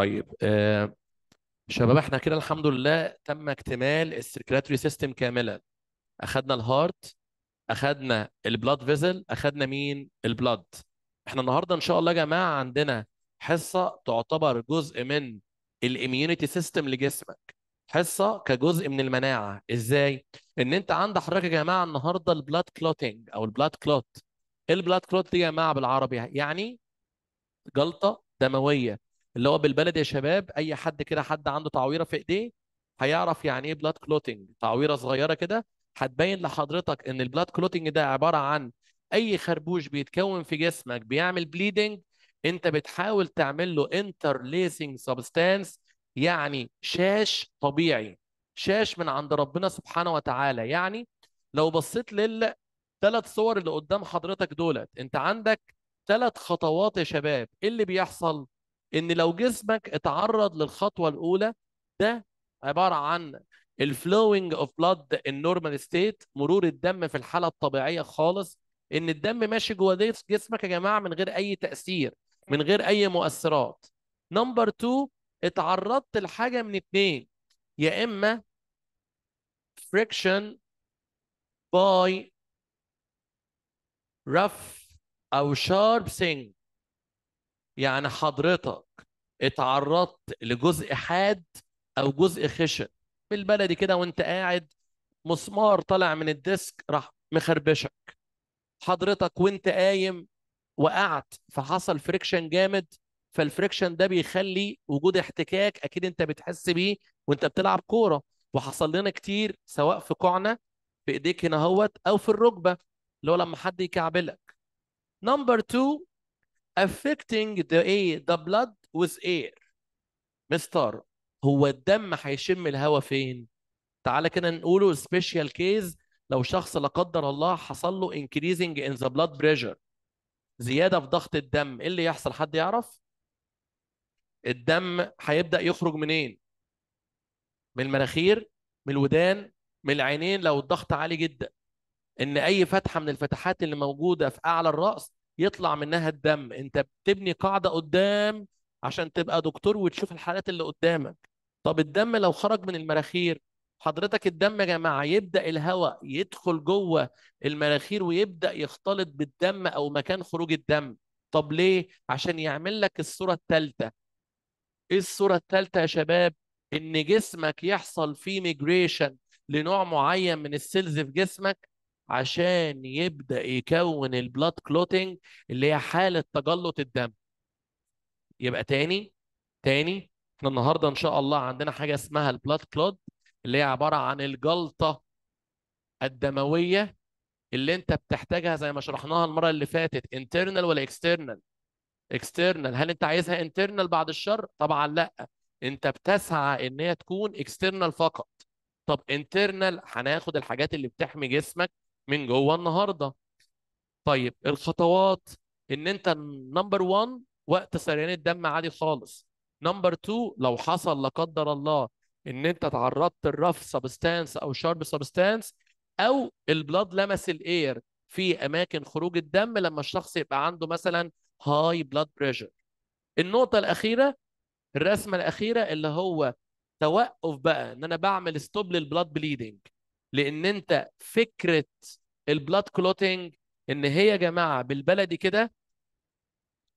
طيب آه شباب احنا كده الحمد لله تم اكتمال السيركيلاتوري سيستم كاملا اخذنا الهارت اخذنا البلاد فيزل اخذنا مين البلاد احنا النهارده ان شاء الله يا جماعه عندنا حصه تعتبر جزء من الاميونيتي سيستم لجسمك حصه كجزء من المناعه ازاي ان انت عند حضرتك يا جماعه النهارده البلاد كلوتينج او البلاد كلوت البلاد كلوت دي يا جماعه بالعربي يعني جلطه دمويه اللي هو بالبلد يا شباب اي حد كده حد عنده تعويره في ايديه هيعرف يعني ايه بلاد كلوتنج تعويره صغيره كده هتبين لحضرتك ان البلاد كلوتنج ده عباره عن اي خربوش بيتكون في جسمك بيعمل بليدنج انت بتحاول تعمل له انترليسنج سبستانس يعني شاش طبيعي شاش من عند ربنا سبحانه وتعالى يعني لو بصيت للثلاث صور اللي قدام حضرتك دولت انت عندك ثلاث خطوات يا شباب ايه اللي بيحصل ان لو جسمك اتعرض للخطوه الاولى ده عباره عن الفلوينج اوف بلاد النورمال ستيت مرور الدم في الحاله الطبيعيه خالص ان الدم ماشي جوه جسمك يا جماعه من غير اي تاثير من غير اي مؤثرات نمبر 2 اتعرضت لحاجه من اتنين يا اما friction باي رف او sharp thing يعني حضرتك اتعرضت لجزء حاد او جزء خشن بالبلدي كده وانت قاعد مسمار طالع من الديسك راح مخربشك حضرتك وانت قايم وقعت فحصل فريكشن جامد فالفريكشن ده بيخلي وجود احتكاك اكيد انت بتحس بيه وانت بتلعب كوره وحصل لنا كتير سواء في قعنه في ايديك هنا هوت او في الركبه اللي هو لما حد يكعبلك نمبر 2 affecting the ايه the blood with air مستر هو الدم هيشم الهواء فين تعالى كده نقوله سبيشال كيس لو شخص لا قدر الله حصل له increasing in the blood pressure زياده في ضغط الدم ايه اللي يحصل حد يعرف الدم هيبدا يخرج منين من المناخير من الودان من العينين لو الضغط عالي جدا ان اي فتحه من الفتحات اللي موجوده في اعلى الراس يطلع منها الدم انت بتبني قاعده قدام عشان تبقى دكتور وتشوف الحالات اللي قدامك طب الدم لو خرج من المناخير حضرتك الدم يا جماعه يبدا الهواء يدخل جوه المناخير ويبدا يختلط بالدم او مكان خروج الدم طب ليه عشان يعمل لك الصوره الثالثه ايه الصوره الثالثه يا شباب ان جسمك يحصل فيه ميجريشن لنوع معين من السيلز في جسمك عشان يبدا يكون البلاد كلوتنج اللي هي حاله تجلط الدم يبقى تاني تاني احنا النهارده ان شاء الله عندنا حاجه اسمها البلاد كلود اللي هي عباره عن الجلطه الدمويه اللي انت بتحتاجها زي ما شرحناها المره اللي فاتت انترنال ولا اكسترنال اكسترنال هل انت عايزها انترنال بعد الشر طبعا لا انت بتسعى ان هي تكون اكسترنال فقط طب انترنال هناخد الحاجات اللي بتحمي جسمك من جوه النهارده طيب الخطوات ان انت نمبر 1 وقت سريان الدم عادي خالص نمبر 2 لو حصل لا قدر الله ان انت تعرضت الرف سبستانس او شارب سبستانس او البلاد لمس الاير في اماكن خروج الدم لما الشخص يبقى عنده مثلا هاي بلاد بريشر النقطه الاخيره الرسمه الاخيره اللي هو توقف بقى ان انا بعمل ستوب للبلاد بليدنج لان انت فكره البلاد كلوتنج ان هي يا جماعه بالبلدي كده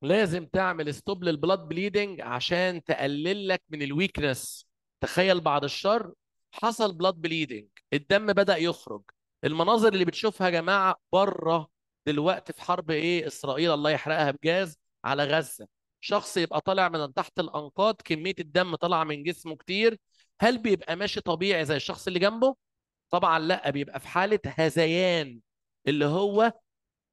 لازم تعمل ستوب للبلاد بليدنج عشان تقلل لك من الويكنس تخيل بعد الشر حصل بلاد بليدنج الدم بدا يخرج المناظر اللي بتشوفها يا جماعه بره دلوقتي في حرب ايه اسرائيل الله يحرقها بجاز على غزه شخص يبقى طالع من تحت الانقاض كميه الدم طالعه من جسمه كتير هل بيبقى ماشي طبيعي زي الشخص اللي جنبه طبعا لا بيبقى في حاله هذيان اللي هو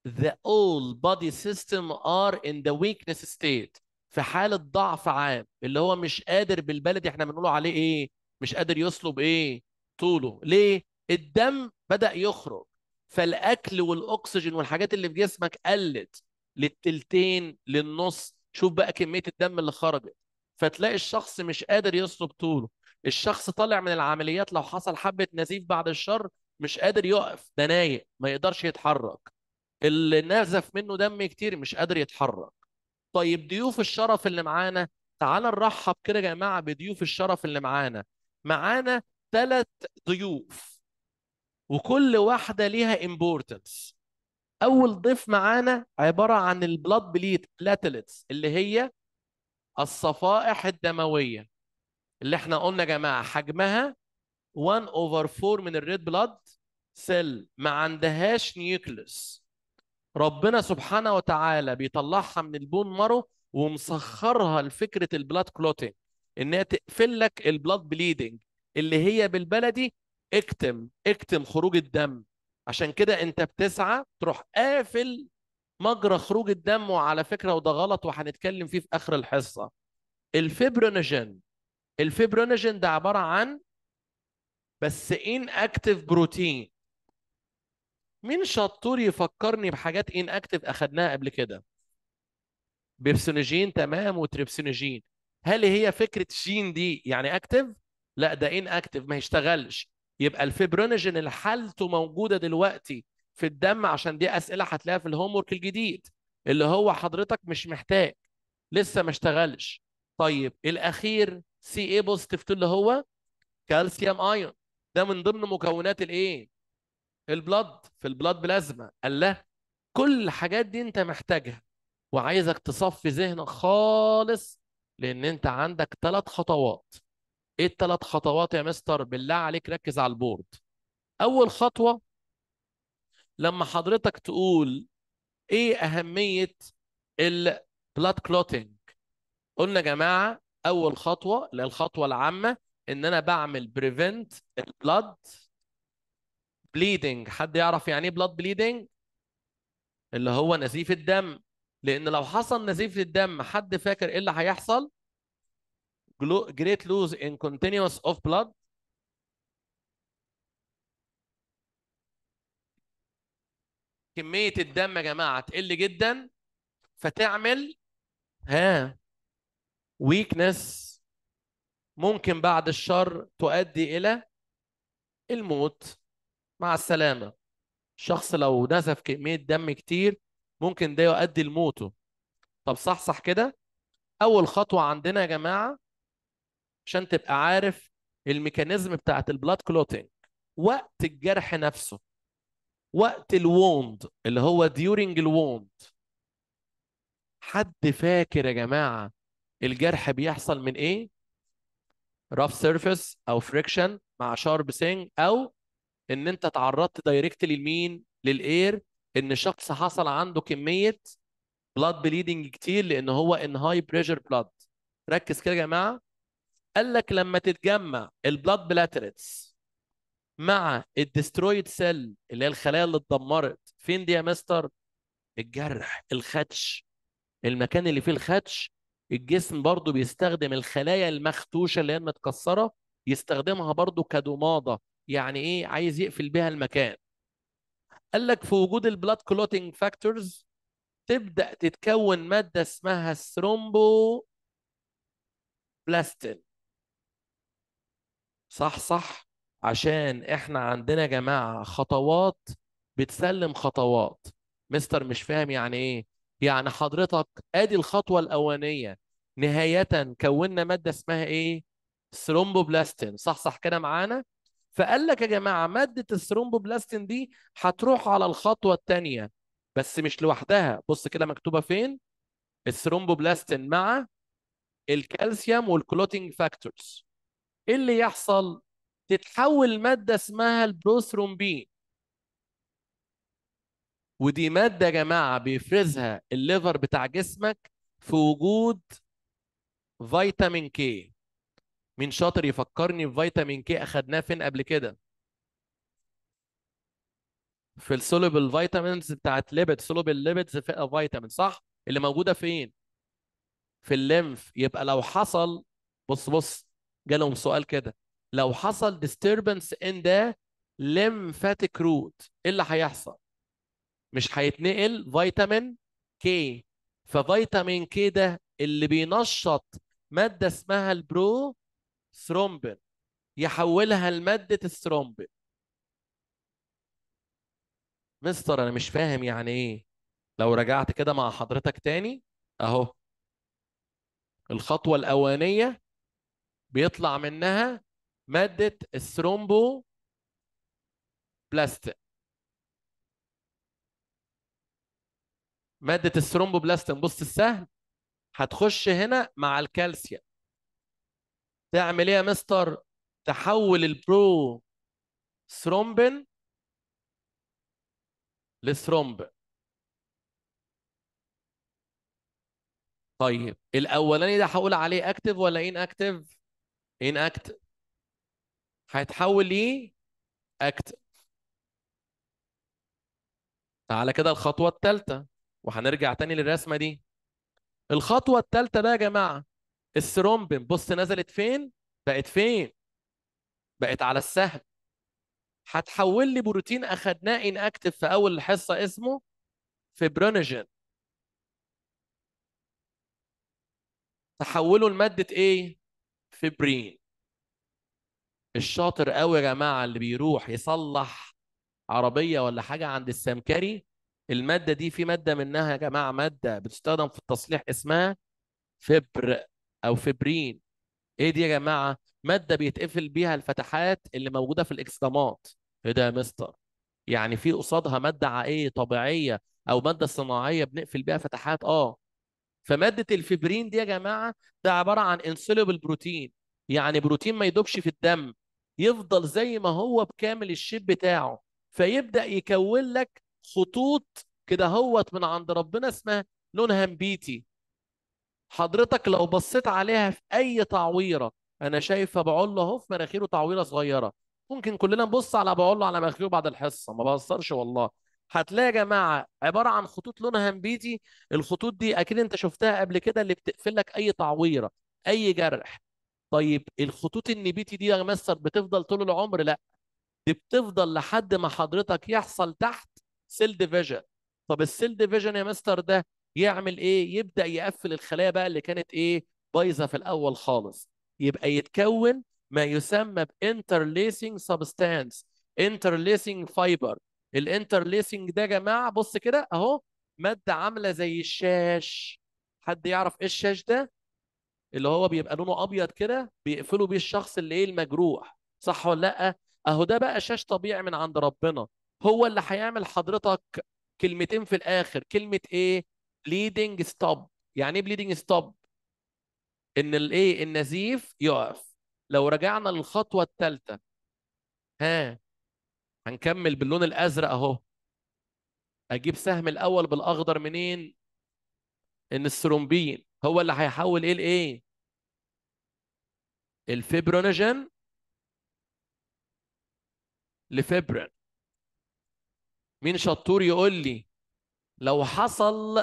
the all body system are in the weakness state في حاله ضعف عام اللي هو مش قادر بالبلدي احنا بنقوله عليه ايه مش قادر يصلب ايه طوله ليه الدم بدا يخرج فالاكل والاكسجين والحاجات اللي في جسمك قلت للتلتين للنص شوف بقى كميه الدم اللي خرجت فتلاقي الشخص مش قادر يصلب طوله الشخص طالع من العمليات لو حصل حبه نزيف بعد الشر مش قادر يقف ده نايق ما يقدرش يتحرك اللي نزف منه دم كتير مش قادر يتحرك طيب ضيوف الشرف اللي معانا تعال نرحب كده يا جماعه بضيوف الشرف اللي معانا معانا ثلاث ضيوف وكل واحده ليها امبورتنس اول ضيف معانا عباره عن البلاد بليت بلاتلتس اللي هي الصفائح الدمويه اللي احنا قلنا يا جماعه حجمها 1 اوفر 4 من الريد بلاد سيل ما عندهاش نيوكليوس ربنا سبحانه وتعالى بيطلعها من البون مارو ومسخرها لفكره البلاد ان انها تقفل لك البلاد بليدنج اللي هي بالبلدي اكتم اكتم خروج الدم عشان كده انت بتسعى تروح قافل مجرى خروج الدم وعلى فكره وده غلط وهنتكلم فيه في اخر الحصه الفيبرينوجين الفيبرونيجين ده عباره عن بس ان اكتف بروتين مين شطور يفكرني بحاجات ان اكتف اخدناها قبل كده بيبسينوجين تمام وتريبسينوجين هل هي فكره جين دي يعني اكتف لا ده ان اكتف ما يشتغلش يبقى الفيبرونيجين اللي حالته موجوده دلوقتي في الدم عشان دي اسئله هتلاقيها في الهوم ورك الجديد اللي هو حضرتك مش محتاج لسه ما اشتغلش طيب الاخير سي اي بوزيتيف اللي هو كالسيوم ايون ده من ضمن مكونات الايه؟ البلد في البلد بلازما قال له كل الحاجات دي انت محتاجها وعايزك تصفي ذهنك خالص لان انت عندك ثلاث خطوات ايه الثلاث خطوات يا مستر بالله عليك ركز على البورد اول خطوه لما حضرتك تقول ايه اهميه البلاد كلوتينج قلنا يا جماعه اول خطوه للخطوه العامه ان انا بعمل بريفنت البلاد بليدنج حد يعرف يعني ايه بلاد بليدنج اللي هو نزيف الدم لان لو حصل نزيف الدم حد فاكر ايه اللي هيحصل جريت لوز ان كونتينوس اوف بلد كميه الدم يا جماعه تقل جدا فتعمل ها ويكنس ممكن بعد الشر تؤدي الى الموت مع السلامه الشخص لو نزف كميه دم كتير ممكن ده يؤدي لموته طب صح صح كده اول خطوه عندنا يا جماعه عشان تبقى عارف الميكانيزم بتاعت البلاد كلوتينج وقت الجرح نفسه وقت الووند اللي هو ديورنج الووند حد فاكر يا جماعه الجرح بيحصل من ايه؟ رف سيرفيس او فريكشن مع شارب سينج او ان انت تعرضت دايركتلي لمين؟ للاير ان شخص حصل عنده كميه بلاد بليدنج كتير لان هو ان هاي بريشر بلاد ركز كده يا جماعه قال لك لما تتجمع البلاد بلاتريتس مع الديسترويد سيل اللي هي الخلايا اللي اتدمرت فين دي يا مستر الجرح الخدش المكان اللي فيه الخدش الجسم برضو بيستخدم الخلايا المختوشة اللي هي المتكسرة يستخدمها برضو كضمادة يعني ايه عايز يقفل بها المكان قال لك في وجود البلاد كلوتينج فاكتورز تبدأ تتكون مادة اسمها الثرومبو بلاستين صح صح عشان احنا عندنا يا جماعة خطوات بتسلم خطوات مستر مش فاهم يعني ايه يعني حضرتك ادي الخطوة الأولانية نهايه كونا ماده اسمها ايه ثرومبوبلاستين صح صح كده معانا فقال لك يا جماعه ماده الثرومبوبلاستين دي هتروح على الخطوه الثانيه بس مش لوحدها بص كده مكتوبه فين الثرومبوبلاستين مع الكالسيوم والكلوتينج فاكتورز ايه اللي يحصل تتحول ماده اسمها البروثرومبين ودي ماده يا جماعه بيفرزها الليفر بتاع جسمك في وجود فيتامين كي مين شاطر يفكرني بفيتامين كي اخدناه فين قبل كده في السولوبل فيتامينز بتاعت ليبيد سولوبل ليبيدز في فيتامين صح اللي موجوده فين في الليمف يبقى لو حصل بص بص جالهم سؤال كده لو حصل ديستربنس ان ده ليمفاتيك روت ايه اللي هيحصل مش هيتنقل فيتامين كي ففيتامين كي ده اللي بينشط ماده اسمها البرو ثرومبين يحولها لماده الثرومبين مستر انا مش فاهم يعني ايه لو رجعت كده مع حضرتك تاني اهو الخطوه الاولانيه بيطلع منها ماده الثرومبو بلاستين ماده الثرومبو بلاستين بص السهم هتخش هنا مع الكالسيوم تعمل ايه يا مستر تحول البرو ثرومبين لثرومبين طيب الاولاني ده هقول عليه اكتف ولا ان اكتف ان اكتف هيتحول ليه اكتف تعالى كده الخطوه الثالثه وهنرجع تاني للرسمه دي الخطوه الثالثه بقى يا جماعه الثرومبين بص نزلت فين بقت فين بقت على السهم هتحول لي بروتين اخدناه ان اكتف في اول حصه اسمه فيبرونيجين تحوله لماده ايه فيبرين الشاطر قوي يا جماعه اللي بيروح يصلح عربيه ولا حاجه عند السمكري الماده دي في ماده منها يا جماعه ماده بتستخدم في التصليح اسمها فبر او فبرين ايه دي يا جماعه ماده بيتقفل بيها الفتحات اللي موجوده في الاكسدامات ايه ده يا مستر يعني في قصادها ماده عائيه طبيعيه او ماده صناعيه بنقفل بيها فتحات اه فماده الفبرين دي يا جماعه ده عباره عن انسولبل بروتين يعني بروتين ما يدوبش في الدم يفضل زي ما هو بكامل الشيب بتاعه فيبدا يكون لك خطوط كده هوت من عند ربنا اسمها لونها هنبيتي حضرتك لو بصيت عليها في اي تعويره انا شايفه بعله اهو في مناخيره تعويره صغيره ممكن كلنا نبص على بعله على مناخيره بعد الحصه ما بهزرش والله هتلاقي يا جماعه عباره عن خطوط لونها نبيتي الخطوط دي اكيد انت شفتها قبل كده اللي بتقفل لك اي تعويره اي جرح طيب الخطوط النبيتي دي يا مستر بتفضل طول العمر لا دي بتفضل لحد ما حضرتك يحصل تحت سيل ديفيجن طب السيل ديفيجن يا مستر ده يعمل ايه يبدا يقفل الخلايا بقى اللي كانت ايه بايظه في الاول خالص يبقى يتكون ما يسمى بانترليسنج سبستانس انترليسنج فايبر الانترليسنج ده يا جماعه بص كده اهو ماده عامله زي الشاش حد يعرف ايه الشاش ده اللي هو بيبقى لونه ابيض كده بيقفلوا بيه الشخص اللي ايه المجروح صح ولا لا اهو ده بقى شاش طبيعي من عند ربنا هو اللي هيعمل حضرتك كلمتين في الاخر كلمه ايه بليدنج ستوب يعني ايه بليدنج ستوب ان الايه النزيف يقف لو رجعنا للخطوه الثالثه ها هنكمل باللون الازرق اهو اجيب سهم الاول بالاخضر منين ان السرومبين هو اللي هيحول ايه لايه الفيبرونيجين لفيبرين مين شطور يقول لي لو حصل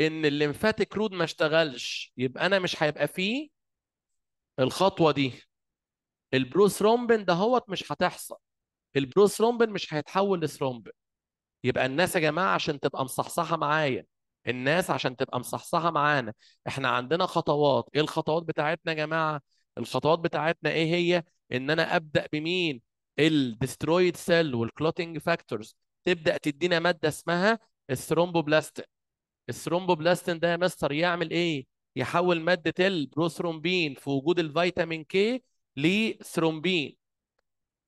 ان الليمفاتيك رود ما اشتغلش يبقى انا مش هيبقى فيه الخطوه دي ده دهوت مش هتحصل رومبن مش هيتحول لثرومبين يبقى الناس يا جماعه عشان تبقى مصحصحه معايا الناس عشان تبقى مصحصحه معانا احنا عندنا خطوات ايه الخطوات بتاعتنا يا جماعه الخطوات بتاعتنا ايه هي ان انا ابدا بمين الديسترويد سيل والكلوتنج فاكتورز تبدا تدينا ماده اسمها الثرومبوبلاستين الثرومبوبلاستين ده يا مستر يعمل ايه يحول ماده البروثرومبين في وجود الفيتامين كي لثرومبين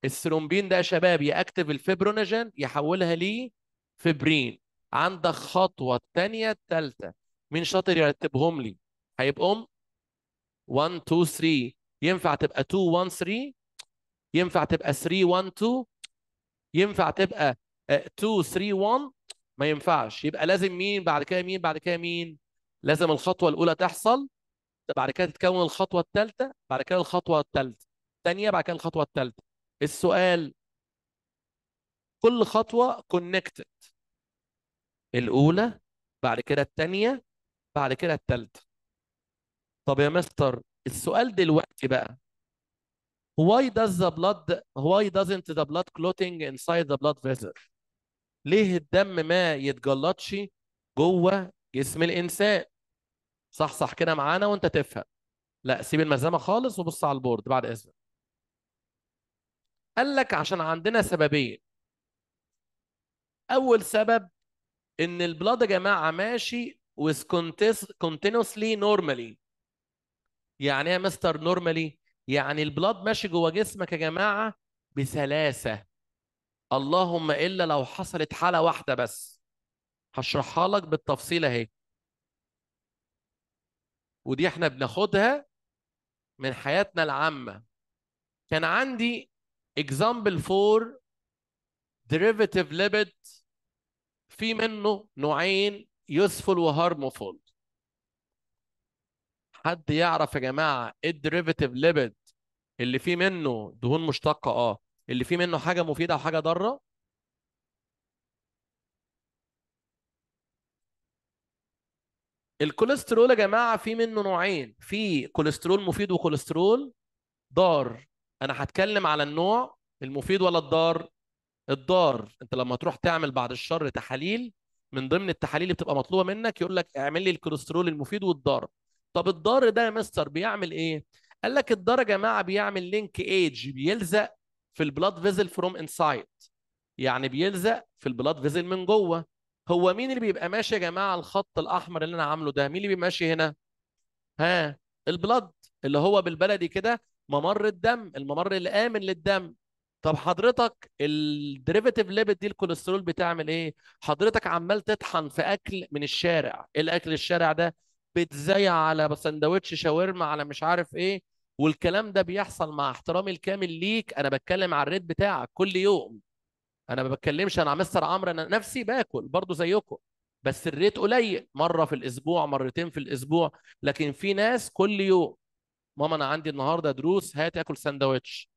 الثرومبين ده يا شباب اكتف الفيبرونيجين يحولها لفيبرين عندك خطوه الثانيه الثالثه مين شاطر يرتبهم لي هيبقوا 1 2 3 ينفع تبقى 2 1 3 ينفع تبقى 3 1 2 ينفع تبقى 2 3 1 ما ينفعش يبقى لازم مين بعد كده مين بعد كده مين لازم الخطوه الاولى تحصل بعد كده تتكون الخطوه الثالثه بعد كده الخطوه الثالثه الثانيه بعد كده الخطوه الثالثه السؤال كل خطوه كونكتد الاولى بعد كده الثانيه بعد كده الثالثه طب يا مستر السؤال دلوقتي بقى why does the blood why doesn't the blood clotting inside the blood vessel ليه الدم ما يتجلطش جوه جسم الانسان صحصح كده معانا وانت تفهم لا سيب المزامه خالص وبص على البورد بعد اذنك قال لك عشان عندنا سببين اول سبب ان البلاد يا جماعه ماشي وكونتينوسلي نورمالي يعني ايه يا مستر نورمالي يعني البلاد ماشي جوه جسمك يا جماعه بسلاسه اللهم الا لو حصلت حاله واحده بس هشرحها لك بالتفصيل اهي ودي احنا بناخدها من حياتنا العامه كان عندي اكزامبل فور derivative ليبيد في منه نوعين يوسفول وهارمفول حد يعرف يا جماعه ايه الديريفيتيف ليبيد اللي فيه منه دهون مشتقه اه اللي فيه منه حاجه مفيده وحاجه ضاره الكوليسترول يا جماعه في منه نوعين في كوليسترول مفيد وكوليسترول ضار انا هتكلم على النوع المفيد ولا الضار الضار انت لما تروح تعمل بعد الشر تحاليل من ضمن التحاليل اللي بتبقى مطلوبه منك يقول لك اعمل لي الكوليسترول المفيد والضار طب الضار ده يا مستر بيعمل ايه قال لك الضار يا جماعه بيعمل لينك ايج بيلزق في البلاد فيزل فروم انسايد يعني بيلزق في البلاد فيزل من جوه هو مين اللي بيبقى ماشي يا جماعه الخط الاحمر اللي انا عامله ده مين اللي بيبقى ماشي هنا ها البلاد اللي هو بالبلدي كده ممر الدم الممر الامن للدم طب حضرتك الدريفيتيف ليبيد دي الكوليسترول بتعمل ايه حضرتك عمال تطحن في اكل من الشارع ايه الاكل الشارع ده بتزيع على سندوتش شاورما على مش عارف ايه والكلام ده بيحصل مع احترامي الكامل ليك انا بتكلم على الريت بتاعك كل يوم انا ما بتكلمش انا مستر عمرو انا نفسي باكل برضه زيكم بس الريت قليل مره في الاسبوع مرتين في الاسبوع لكن في ناس كل يوم ماما انا عندي النهارده دروس هات اكل سندوتش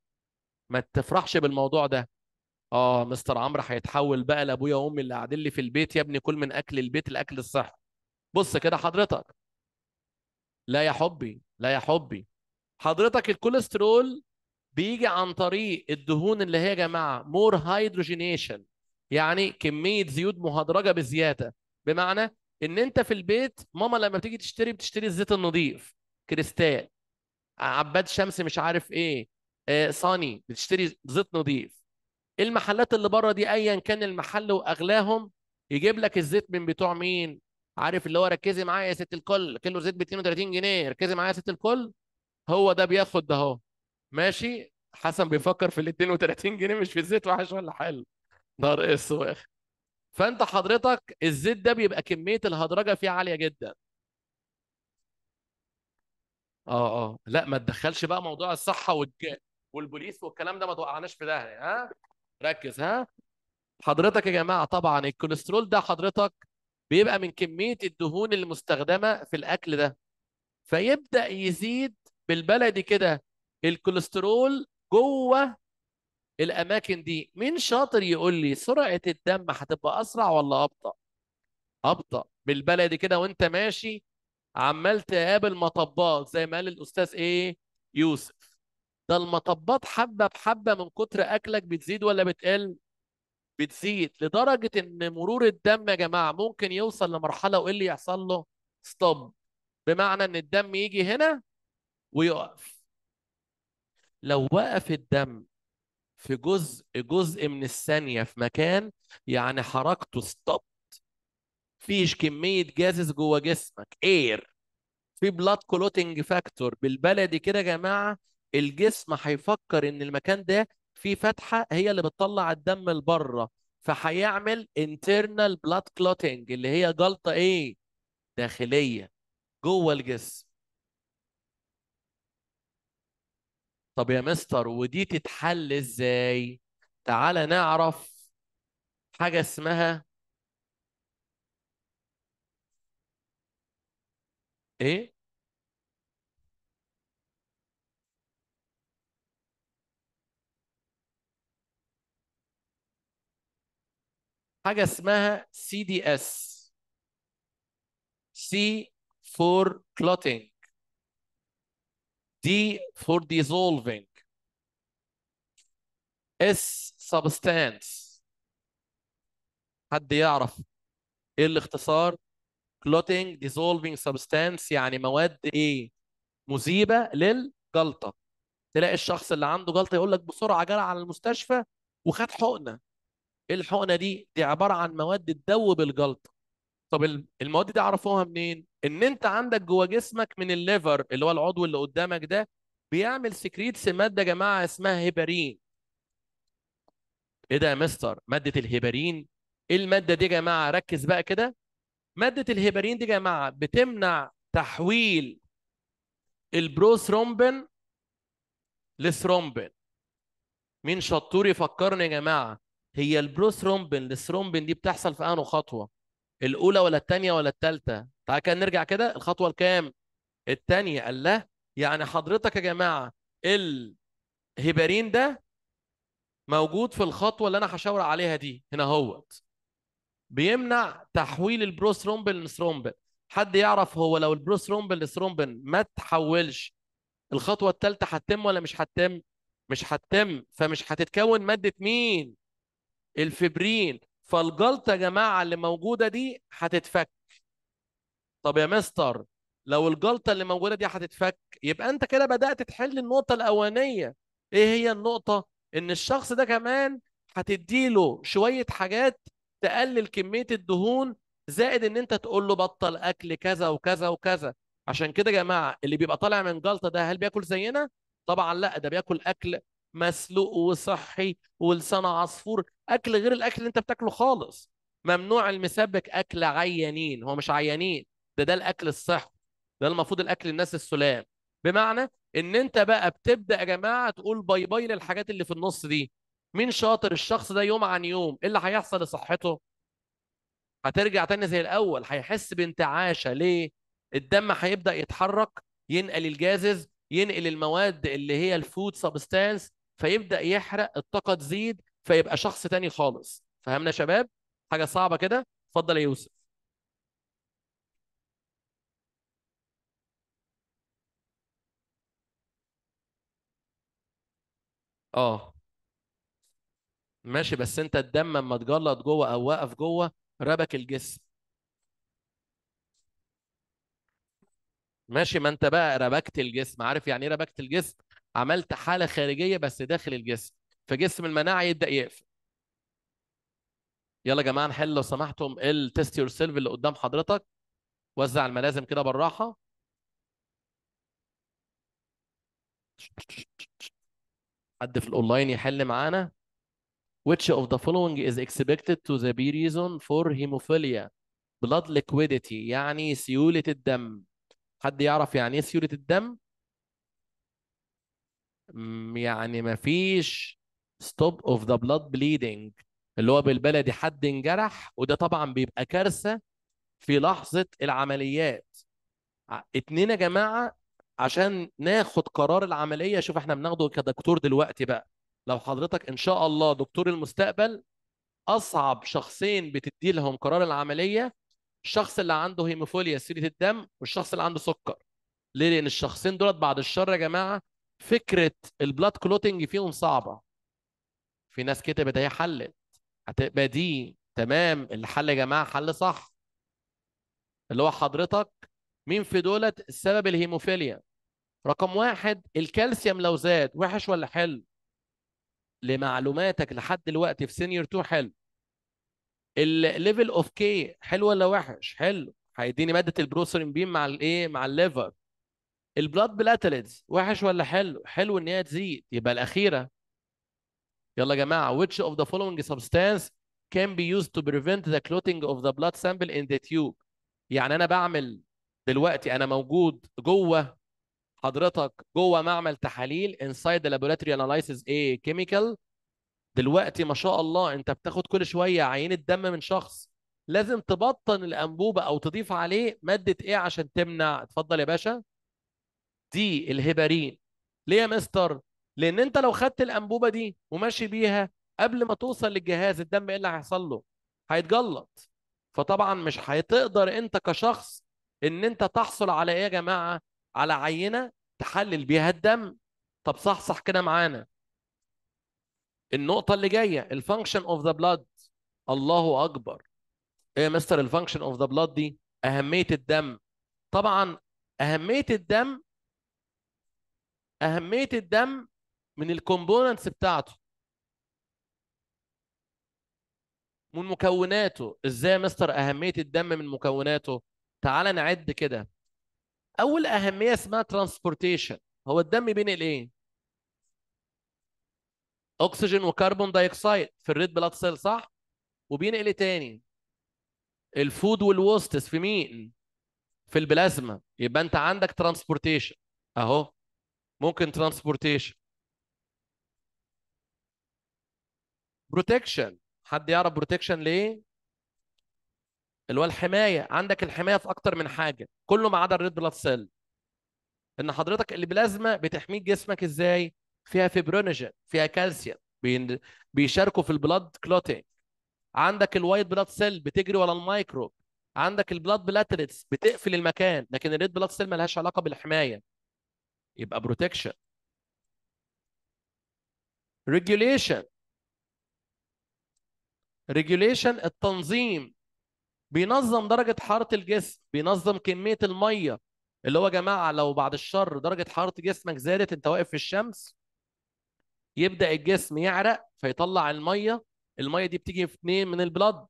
ما تفرحش بالموضوع ده اه مستر عمرو هيتحول بقى لابويا وامي اللي قاعدين لي في البيت يا ابني كل من اكل البيت الاكل الصحي بص كده حضرتك لا يا حبي لا يا حبي حضرتك الكوليسترول بيجي عن طريق الدهون اللي هي يا جماعه مور هيدروجينيشن يعني كميه زيوت مهدرجه بزياده بمعنى ان انت في البيت ماما لما بتيجي تشتري بتشتري الزيت النظيف كريستال عباد شمس مش عارف ايه آه صاني بتشتري زيت نظيف المحلات اللي بره دي ايا كان المحل واغلاهم يجيب لك الزيت من بتوع مين عارف اللي هو ركزي معايا يا ست الكل كيلو زيت ب 32 جنيه ركزي معايا يا ست الكل هو ده بياخد ده اهو ماشي حسن بيفكر في ال 32 جنيه مش في الزيت وحش ولا حل نهار اسود فانت حضرتك الزيت ده بيبقى كميه الهدرجه فيه عاليه جدا اه اه لا ما تدخلش بقى موضوع الصحه والج... والبوليس والكلام ده ما توقعناش في ده ها ركز ها حضرتك يا جماعه طبعا الكوليسترول ده حضرتك بيبقى من كميه الدهون المستخدمه في الاكل ده فيبدا يزيد بالبلدي كده الكوليسترول جوه الاماكن دي مين شاطر يقول لي سرعه الدم هتبقى اسرع ولا ابطا ابطا بالبلدي كده وانت ماشي عمال تقابل مطبات زي ما قال الاستاذ ايه يوسف ده المطبات حبه بحبه من كتر اكلك بتزيد ولا بتقل بتزيد لدرجه ان مرور الدم يا جماعه ممكن يوصل لمرحله وايه اللي يحصل له ستوب بمعنى ان الدم يجي هنا ويقف لو وقف الدم في جزء جزء من الثانية في مكان يعني حركته ستوب فيش كمية جازز جوه جسمك اير في بلاد كلوتنج فاكتور بالبلدي كده يا جماعة الجسم هيفكر ان المكان ده فيه فتحة هي اللي بتطلع الدم لبره فهيعمل internal blood clotting اللي هي جلطة ايه داخلية جوه الجسم طب يا مستر ودي تتحل ازاي تعال نعرف حاجه اسمها ايه حاجه اسمها سي دي اس سي فور كلوتينج دي فور ديزولفينج اس سبستانس حد يعرف ايه الاختصار كلوتينج ديزولفينج سبستانس يعني مواد ايه مذيبه للجلطه تلاقي الشخص اللي عنده جلطه يقول لك بسرعه جرى على المستشفى وخد حقنه ايه الحقنه دي دي عباره عن مواد تدوب الجلطه طب المواد دي عرفوها منين؟ ان انت عندك جوه جسمك من الليفر اللي هو العضو اللي قدامك ده بيعمل سكريتس ماده يا جماعه اسمها هيبرين. ايه ده يا مستر؟ ماده الهيبارين؟ ايه الماده دي يا جماعه؟ ركز بقى كده. ماده الهيبارين دي يا جماعه بتمنع تحويل البروثرومبين لثرومبين. مين شطور يفكرني يا جماعه؟ هي البروثرومبين لثرومبن دي بتحصل في انه خطوه؟ الاولى ولا الثانيه ولا الثالثه تعال كده نرجع كده الخطوه الكام الثانيه قال له يعني حضرتك يا جماعه الهبرين ده موجود في الخطوه اللي انا هشاور عليها دي هنا اهوت بيمنع تحويل البروس رومبل لثرومبل حد يعرف هو لو البروس رومبل لثرومبل ما تحولش الخطوه الثالثه هتتم ولا مش هتتم مش هتتم فمش هتتكون ماده مين الفبرين فالجلطه يا جماعه اللي موجوده دي هتتفك طب يا مستر لو الجلطه اللي موجوده دي هتتفك يبقى انت كده بدات تحل النقطه الاولانيه ايه هي النقطه ان الشخص ده كمان هتديله شويه حاجات تقلل كميه الدهون زائد ان انت تقول له بطل اكل كذا وكذا وكذا عشان كده يا جماعه اللي بيبقى طالع من جلطه ده هل بياكل زينا طبعا لا ده بياكل اكل مسلوق وصحي ولسان عصفور اكل غير الاكل اللي انت بتاكله خالص ممنوع المسبك اكل عيانين هو مش عيانين ده ده الاكل الصحي ده المفروض الاكل الناس السلام بمعنى ان انت بقى بتبدا يا جماعه تقول باي باي للحاجات اللي في النص دي مين شاطر الشخص ده يوم عن يوم ايه اللي هيحصل لصحته هترجع تاني زي الاول هيحس بانتعاشه ليه الدم هيبدا يتحرك ينقل الجازز ينقل المواد اللي هي الفود سبستانس فيبدا يحرق الطاقه تزيد فيبقى شخص تاني خالص فهمنا يا شباب حاجه صعبه كده اتفضل يا يوسف اه ماشي بس انت الدم اما اتجلط جوه او وقف جوه ربك الجسم ماشي ما انت بقى ربكت الجسم عارف يعني ايه ربكت الجسم عملت حاله خارجيه بس داخل الجسم فجسم المناعه يبدا يقفل يلا يا جماعه نحل لو سمحتم التست يور سيلف اللي قدام حضرتك وزع الملازم كده بالراحه حد في الاونلاين يحل معانا which of the following is expected to be reason for hemophilia blood liquidity يعني سيولة الدم حد يعرف يعني ايه سيولة الدم يعني مفيش ستوب اوف ذا بلاد بليدنج اللي هو بالبلدي حد انجرح وده طبعا بيبقى كارثه في لحظه العمليات اتنين يا جماعه عشان ناخد قرار العمليه شوف احنا بناخده كدكتور دلوقتي بقى لو حضرتك ان شاء الله دكتور المستقبل اصعب شخصين بتدي لهم قرار العمليه الشخص اللي عنده هيموفوليا سيره الدم والشخص اللي عنده سكر ليه لان الشخصين دولت بعد الشر يا جماعه فكره البلاد كلوتنج فيهم صعبه في ناس كتبت هي حلت هتبقى دي تمام اللي حل يا جماعه حل صح اللي هو حضرتك مين في دولت السبب الهيموفيليا رقم واحد الكالسيوم لو زاد وحش ولا حلو لمعلوماتك لحد دلوقتي في سينيور 2 حلو الليفل اوف كي حلو ولا وحش حلو هيديني ماده البروسرين بيم مع الايه مع الليفر البلاد بلاتلتس وحش ولا حلو حلو ان هي تزيد يبقى الاخيره يلا يا جماعه which of the following substance can be used to prevent the clotting of the blood sample in the tube يعني انا بعمل دلوقتي انا موجود جوه حضرتك جوه معمل تحاليل inside the laboratory analysis a chemical دلوقتي ما شاء الله انت بتاخد كل شويه عينه دم من شخص لازم تبطن الانبوبه او تضيف عليه ماده ايه عشان تمنع اتفضل يا باشا دي الهبارين ليه يا مستر لان انت لو خدت الانبوبه دي وماشي بيها قبل ما توصل للجهاز الدم ايه اللي هيحصل له هيتجلط فطبعا مش هتقدر انت كشخص ان انت تحصل على ايه يا جماعه على عينه تحلل بيها الدم طب صحصح كده معانا النقطه اللي جايه الفانكشن اوف ذا بلاد الله اكبر ايه يا مستر الفانكشن اوف ذا بلاد دي اهميه الدم طبعا اهميه الدم اهميه الدم من الكومبوننتس بتاعته من مكوناته ازاي مستر اهميه الدم من مكوناته تعال نعد كده اول اهميه اسمها ترانسبورتيشن هو الدم بينقل ايه اكسجين وكربون دايكسايد في الريد بلاد سيل صح وبينقل إيه تاني الفود والوستس في مين في البلازما يبقى انت عندك ترانسبورتيشن اهو ممكن ترانسبورتيشن بروتكشن حد يعرف بروتكشن ليه اللي هو الحمايه عندك الحمايه في اكتر من حاجه كله ما عدا الريد بلاد سيل ان حضرتك البلازما بتحمي جسمك ازاي فيها فيبرونيجين فيها كالسيوم بيشاركوا في البلاد كلوتينج عندك الوايت بلاد سيل بتجري ورا المايكرو عندك البلاد بلاتلتس بتقفل المكان لكن الريد بلاد سيل ملهاش علاقه بالحمايه يبقى بروتكشن ريجوليشن ريجوليشن التنظيم بينظم درجه حراره الجسم بينظم كميه الميه اللي هو يا جماعه لو بعد الشر درجه حراره جسمك زادت انت واقف في الشمس يبدا الجسم يعرق فيطلع الميه الميه دي بتيجي في اتنين من البلاد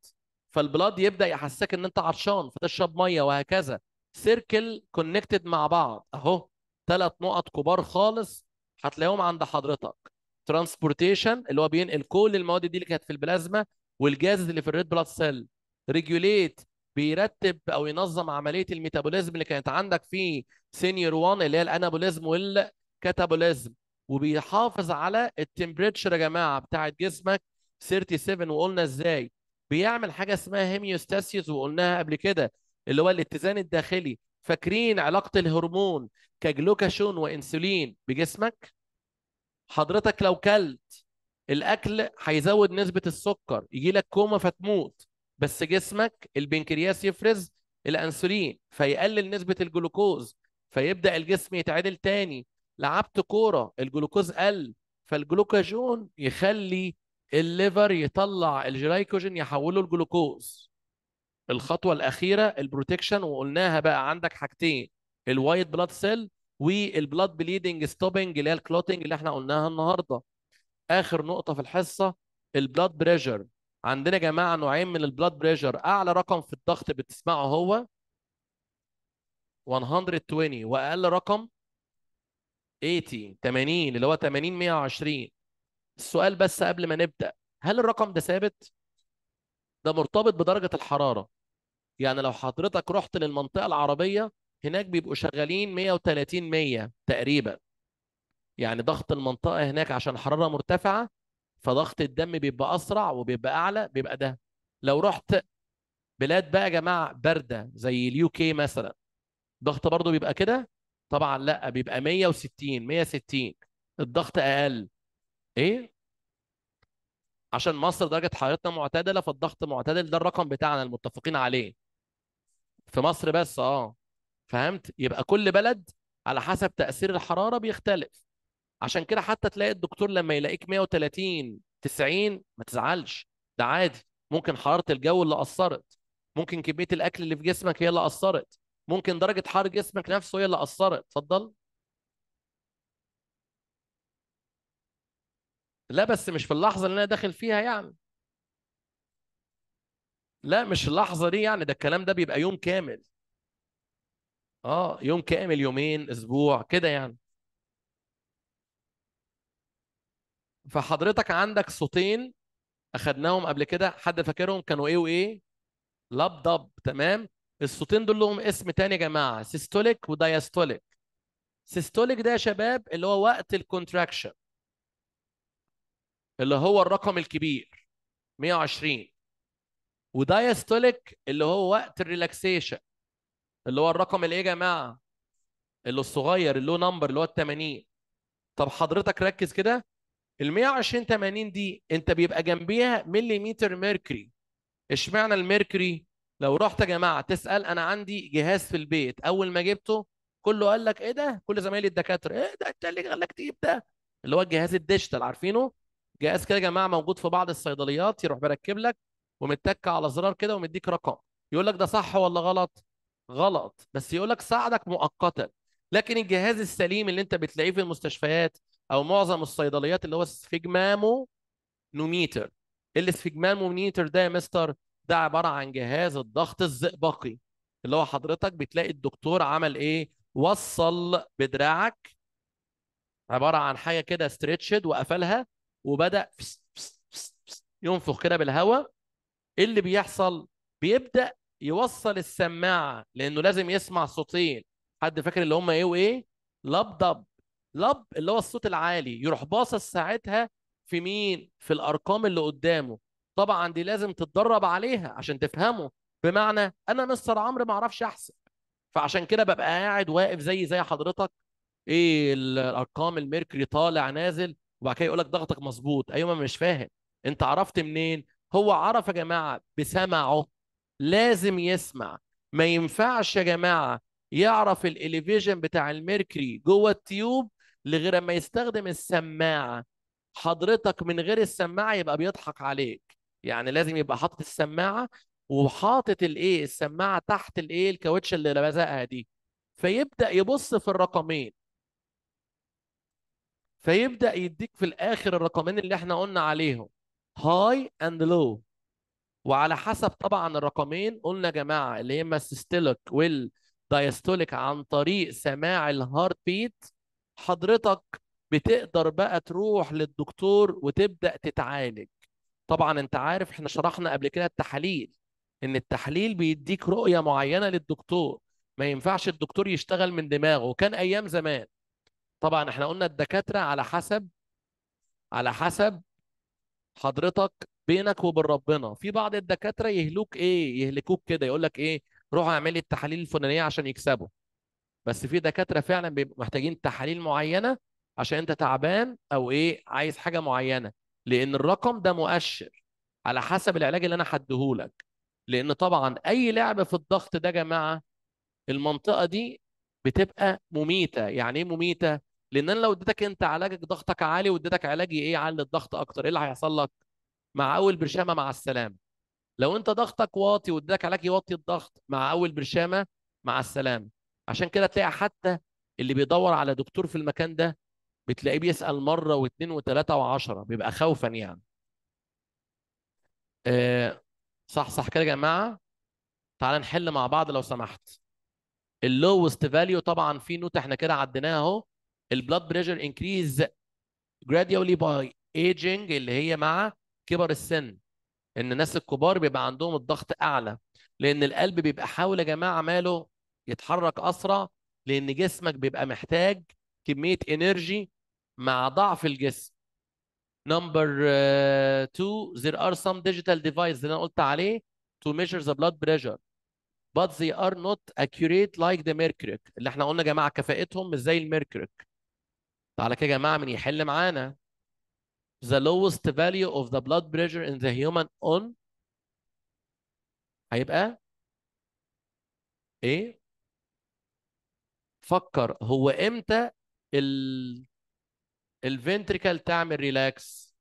فالبلد يبدا يحسسك ان انت عطشان فتشرب ميه وهكذا سيركل كونكتد مع بعض اهو ثلاث نقط كبار خالص هتلاقيهم عند حضرتك ترانسبورتيشن اللي هو بينقل كل المواد دي اللي كانت في البلازما والجهاز اللي في الريد بلاد سيل ريجوليت بيرتب او ينظم عمليه الميتابوليزم اللي كانت عندك في سينيور 1 اللي هي الانابوليزم والكاتابوليزم وبيحافظ على التمبريتشر يا جماعه بتاعت جسمك 37 وقلنا ازاي بيعمل حاجه اسمها هيميوستاسيس وقلناها قبل كده اللي هو الاتزان الداخلي فاكرين علاقه الهرمون كجلوكاشون وانسولين بجسمك حضرتك لو كلت الاكل هيزود نسبه السكر يجي لك كوما فتموت بس جسمك البنكرياس يفرز الانسولين فيقلل نسبه الجلوكوز فيبدا الجسم يتعدل تاني لعبت كوره الجلوكوز قل فالجلوكاجون يخلي الليفر يطلع الجلايكوجين يحوله لجلوكوز الخطوه الاخيره البروتكشن وقلناها بقى عندك حاجتين الوايت بلاد سيل والبلاد بليدنج ستوبنج اللي هي الكلوتنج اللي احنا قلناها النهارده اخر نقطه في الحصه البلاد بريشر عندنا يا جماعه نوعين من البلاد بريشر اعلى رقم في الضغط بتسمعه هو 120 واقل رقم 80 80 اللي هو 80 120 السؤال بس قبل ما نبدا هل الرقم ده ثابت ده مرتبط بدرجه الحراره يعني لو حضرتك رحت للمنطقه العربيه هناك بيبقوا شغالين 130 100 تقريبا يعني ضغط المنطقه هناك عشان حراره مرتفعه فضغط الدم بيبقى اسرع وبيبقى اعلى بيبقى ده لو رحت بلاد بقى يا جماعه بارده زي اليو كي مثلا ضغط برضه بيبقى كده طبعا لا بيبقى 160 160 الضغط اقل ايه عشان مصر درجه حرارتنا معتدله فالضغط معتدل ده الرقم بتاعنا المتفقين عليه في مصر بس اه فهمت يبقى كل بلد على حسب تاثير الحراره بيختلف عشان كده حتى تلاقي الدكتور لما يلاقيك 130 90 ما تزعلش ده عادي ممكن حراره الجو اللي اثرت ممكن كميه الاكل اللي في جسمك هي اللي اثرت ممكن درجه حر جسمك نفسه هي اللي اثرت اتفضل لا بس مش في اللحظه اللي انا داخل فيها يعني لا مش اللحظه دي يعني ده الكلام ده بيبقى يوم كامل اه يوم كامل يومين اسبوع كده يعني فحضرتك عندك صوتين اخدناهم قبل كده حد فاكرهم كانوا ايه وايه لب دب تمام الصوتين دول لهم اسم تاني يا جماعه سيستوليك ودايستوليك سيستوليك ده يا شباب اللي هو وقت الكونتراكشن اللي هو الرقم الكبير 120 ودايستوليك اللي هو وقت الريلاكسيشن اللي هو الرقم اللي ايه يا جماعه اللي الصغير اللي هو نمبر اللي هو ال 80 طب حضرتك ركز كده ال 120 80 دي انت بيبقى جنبيها مليمتر ميركوري اشمعنى الميركوري لو رحت يا جماعه تسال انا عندي جهاز في البيت اول ما جبته كله قال لك ايه ده كل زمايلي الدكاتره ايه ده انت اللي خلاك تجيب ده اللي هو الجهاز الديجيتال عارفينه جهاز كده يا جماعه موجود في بعض الصيدليات يروح مركب لك ومتك على زرار كده ومديك رقم يقول لك ده صح ولا غلط غلط بس يقول لك ساعدك مؤقتا لكن الجهاز السليم اللي انت بتلاقيه في المستشفيات او معظم الصيدليات اللي هو السفيجمامو نوميتر إيه السفيجمامو نوميتر ده يا مستر ده عباره عن جهاز الضغط الزئبقي اللي هو حضرتك بتلاقي الدكتور عمل ايه وصل بدراعك عباره عن حاجه كده ستريتشد وقفلها وبدا فس فس فس ينفخ كده بالهواء ايه اللي بيحصل بيبدا يوصل السماعه لانه لازم يسمع صوتين حد فاكر اللي هم ايه وايه لبضب لب اللي هو الصوت العالي يروح باصص ساعتها في مين في الارقام اللي قدامه طبعا دي لازم تتدرب عليها عشان تفهمه بمعنى انا مستر عمرو ما اعرفش احسب فعشان كده ببقى قاعد واقف زي زي حضرتك ايه الارقام الميركوري طالع نازل وبعد كده يقول لك ضغطك مظبوط ايوه ما مش فاهم انت عرفت منين هو عرف يا جماعه بسمعه لازم يسمع ما ينفعش يا جماعه يعرف الاليفيجن بتاع الميركوري جوه التيوب لغير اما يستخدم السماعه حضرتك من غير السماعه يبقى بيضحك عليك يعني لازم يبقى حاطط السماعه وحاطط الايه السماعه تحت الايه الكاوتش اللي لبزقها دي فيبدا يبص في الرقمين فيبدا يديك في الاخر الرقمين اللي احنا قلنا عليهم هاي اند لو وعلى حسب طبعا الرقمين قلنا يا جماعه اللي هما السيستوليك والدايستوليك عن طريق سماع الهارت بيت حضرتك بتقدر بقى تروح للدكتور وتبدا تتعالج طبعا انت عارف احنا شرحنا قبل كده التحاليل ان التحليل بيديك رؤيه معينه للدكتور ما ينفعش الدكتور يشتغل من دماغه كان ايام زمان طبعا احنا قلنا الدكاتره على حسب على حسب حضرتك بينك وبين ربنا في بعض الدكاتره يهلوك ايه يهلكوك كده يقول لك ايه روح اعمل التحاليل الفلانيه عشان يكسبوا بس في دكاتره فعلا بيبقوا محتاجين تحاليل معينه عشان انت تعبان او ايه عايز حاجه معينه لان الرقم ده مؤشر على حسب العلاج اللي انا هديهولك لان طبعا اي لعب في الضغط ده يا جماعه المنطقه دي بتبقى مميته يعني ايه مميته لان انا لو اديتك انت علاجك ضغطك عالي واديتك علاجي ايه يعلي الضغط اكتر ايه اللي هيحصل لك مع اول برشامه مع السلامه لو انت ضغطك واطي واديتك علاج يوطي الضغط مع اول برشامه مع السلامه عشان كده تلاقي حتى اللي بيدور على دكتور في المكان ده بتلاقيه بيسال مره واثنين وثلاثه وعشره بيبقى خوفا يعني. آه صح صح كده يا جماعه تعال نحل مع بعض لو سمحت. اللوست فاليو طبعا في نوت احنا كده عديناها اهو البلاد بريشر انكريز جراديولي باي ايجنج اللي هي مع كبر السن ان الناس الكبار بيبقى عندهم الضغط اعلى لان القلب بيبقى حاول يا جماعه ماله يتحرك اسرع لان جسمك بيبقى محتاج كميه انرجي مع ضعف الجسم نمبر 2 آه، there are some digital devices اللي انا قلت عليه to measure the blood pressure but they are not accurate like the mercury اللي احنا قلنا يا جماعه كفاءتهم مش زي الميركوري تعالى كده يا جماعه من يحل معانا the lowest value of the blood pressure in the human on هيبقى ايه فكر هو امتى ال الفنتريكال تعمل ريلاكس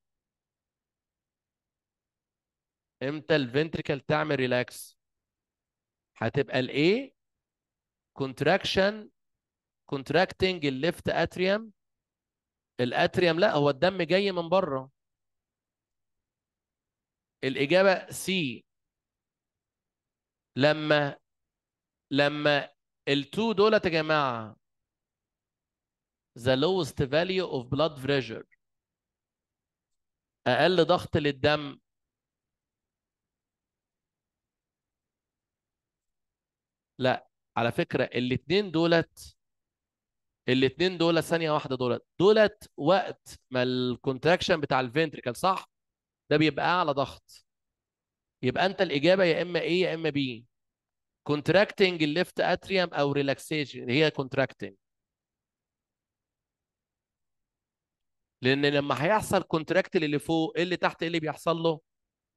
امتى الفنتريكال تعمل ريلاكس هتبقى الايه كونتراكشن كونتراكتنج الليفت اتريوم الاتريوم لا هو الدم جاي من بره الاجابه سي لما لما التو دولت يا جماعه the lowest value of blood pressure اقل ضغط للدم لا على فكره الاثنين دولت الاثنين دولت ثانيه واحده دولت دولت وقت ما الكونتراكشن بتاع الفنتريكل صح ده بيبقى اعلى ضغط يبقى انت الاجابه يا اما ايه يا اما بي كونتراكتنج left اتريوم او ريلاكسيشن هي كونتراكتنج لان لما هيحصل كونتراكت اللي فوق إيه اللي تحت إيه اللي بيحصل له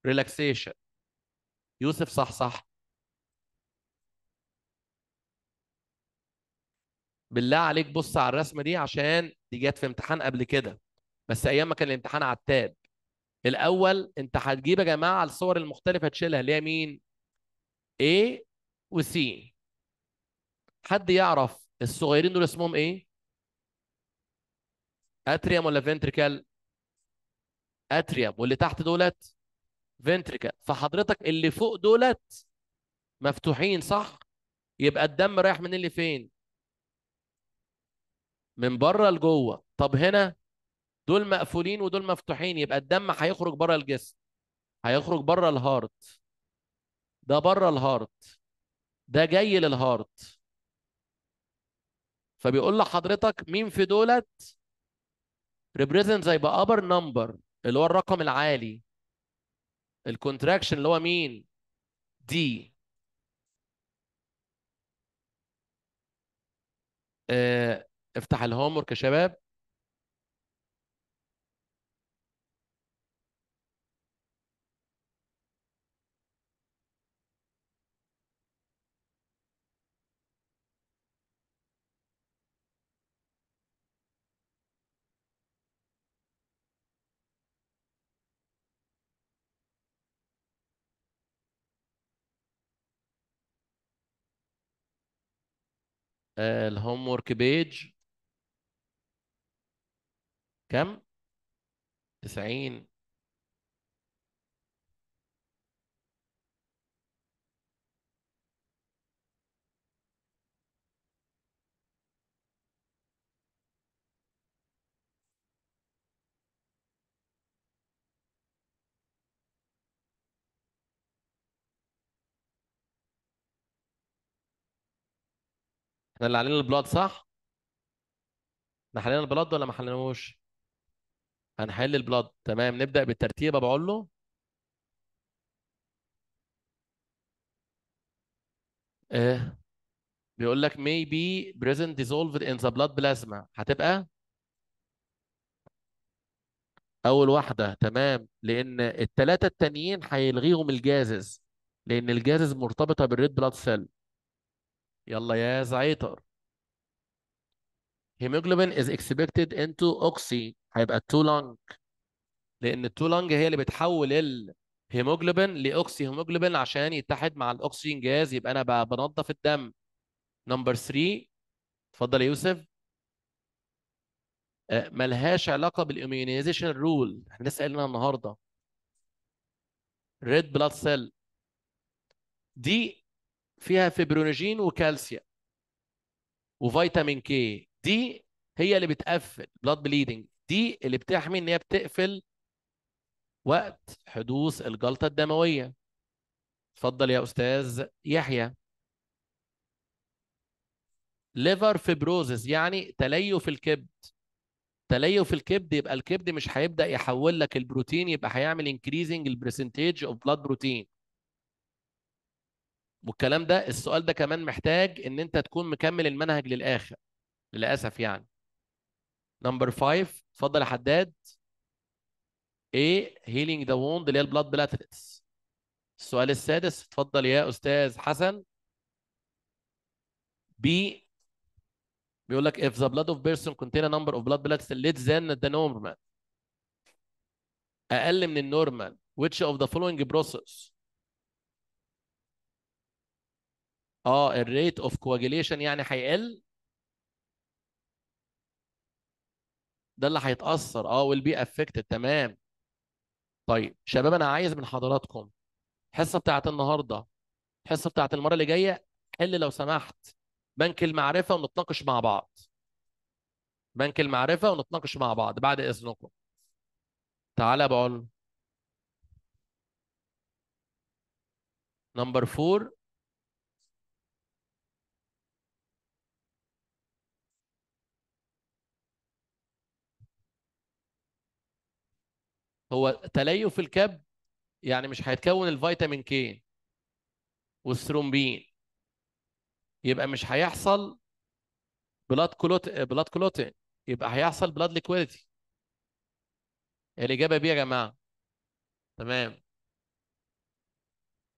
ريلاكسيشن يوسف صح صح بالله عليك بص على الرسمه دي عشان دي جت في امتحان قبل كده بس ايام ما كان الامتحان على التاب الاول انت هتجيب يا جماعه الصور المختلفه تشيلها اللي هي مين ايه وسي حد يعرف الصغيرين دول اسمهم ايه اتريم ولا فنتريكال اتريم واللي تحت دولت فنتريكال فحضرتك اللي فوق دولت مفتوحين صح يبقى الدم رايح منين لفين من بره لجوه طب هنا دول مقفولين ودول مفتوحين يبقى الدم هيخرج بره الجسم هيخرج بره الهارت ده بره الهارت ده جاي للهارت فبيقول لحضرتك مين في دولت ريبريزنت زي ابر نمبر اللي هو الرقم العالي الكونتراكشن اللي هو مين دي آه، افتح الهوم يا شباب الهوم وورك بيج كم؟ 90 احنا اللي علينا البلاد صح؟ احنا حلينا البلاد ولا ما حليناهوش؟ هنحل البلاد تمام نبدأ بالترتيب بقول له ايه بيقول لك may be present dissolved in the blood plasma هتبقى اول واحده تمام لان الثلاثه التانيين هيلغيهم الجازز لان الجازز مرتبطه بالريد بلاد سيل يلا يا زعيطر hemoglobin is expected into oxy هيبقى تو لونج لان تو لونج هي اللي بتحول الهيموجلوبين لاوكسي هيموجلوبين عشان يتحد مع الاكسجين جاز يبقى انا بنضف الدم نمبر 3 اتفضل يا يوسف آه، ملهاش علاقه بالاميونيزيشن رول احنا لسه قايلينها النهارده ريد بلاد سيل دي فيها فيبرونوجين وكالسيوم وفيتامين كي دي هي اللي بتقفل بلاد بليدنج دي اللي بتحمي ان هي بتقفل وقت حدوث الجلطه الدمويه اتفضل يا استاذ يحيى ليفر فيبروزيس يعني تليف الكبد تليف الكبد يبقى الكبد مش هيبدا يحول لك البروتين يبقى هيعمل انكريزنج البرسنتج اوف بلاد بروتين والكلام ده السؤال ده كمان محتاج ان انت تكون مكمل المنهج للاخر للاسف يعني نمبر 5 اتفضل يا حداد ايه هيلينج ذا ووند اللي هي البلاد بلاتلتس السؤال السادس اتفضل يا استاذ حسن بي بيقول لك if the blood of person contain a number of blood platelets less than the normal اقل من النورمال which of the following process اه الريت اوف كواجيليشن يعني هيقل ده اللي هيتاثر اه ويل بي افكتد تمام طيب شباب انا عايز من حضراتكم الحصه بتاعت النهارده الحصه بتاعت المره اللي جايه حل لو سمحت بنك المعرفه ونتناقش مع بعض بنك المعرفه ونتناقش مع بعض بعد اذنكم تعالى بقول نمبر 4 هو تليف الكبد يعني مش هيتكون الفيتامين كي والثرومبين يبقى مش هيحصل بلاد كلوت بلاد كلوتين يبقى هيحصل بلاد ليكويديتي الاجابه بيه يا جماعه تمام